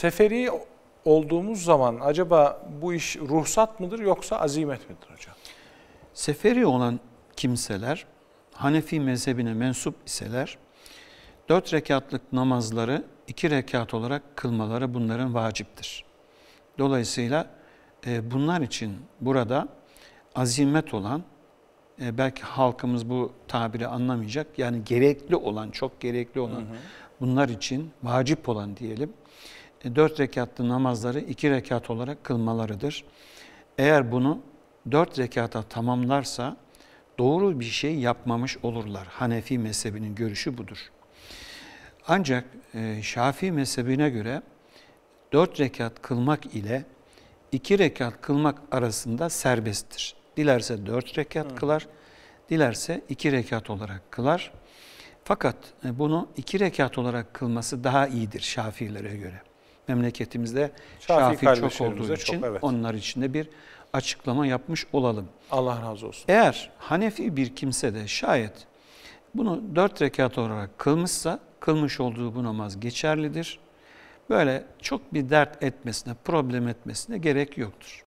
Seferi olduğumuz zaman acaba bu iş ruhsat mıdır yoksa azimet midir hocam? Seferi olan kimseler Hanefi mezhebine mensup iseler dört rekatlık namazları iki rekat olarak kılmaları bunların vaciptir. Dolayısıyla e, bunlar için burada azimet olan e, belki halkımız bu tabiri anlamayacak yani gerekli olan çok gerekli olan hı hı. bunlar için vacip olan diyelim e, dört rekatlı namazları iki rekat olarak kılmalarıdır. Eğer bunu dört rekata tamamlarsa doğru bir şey yapmamış olurlar. Hanefi mezhebinin görüşü budur. Ancak e, Şafii mezhebine göre dört rekat kılmak ile iki rekat kılmak arasında serbesttir. Dilerse dört rekat evet. kılar, dilerse iki rekat olarak kılar. Fakat e, bunu iki rekat olarak kılması daha iyidir Şafiilere göre memleketimizde Şafii, Şafii çok olduğu için çok, evet. onlar için de bir açıklama yapmış olalım. Allah razı olsun. Eğer Hanefi bir kimse de şayet bunu dört rekat olarak kılmışsa kılmış olduğu bu namaz geçerlidir. Böyle çok bir dert etmesine, problem etmesine gerek yoktur.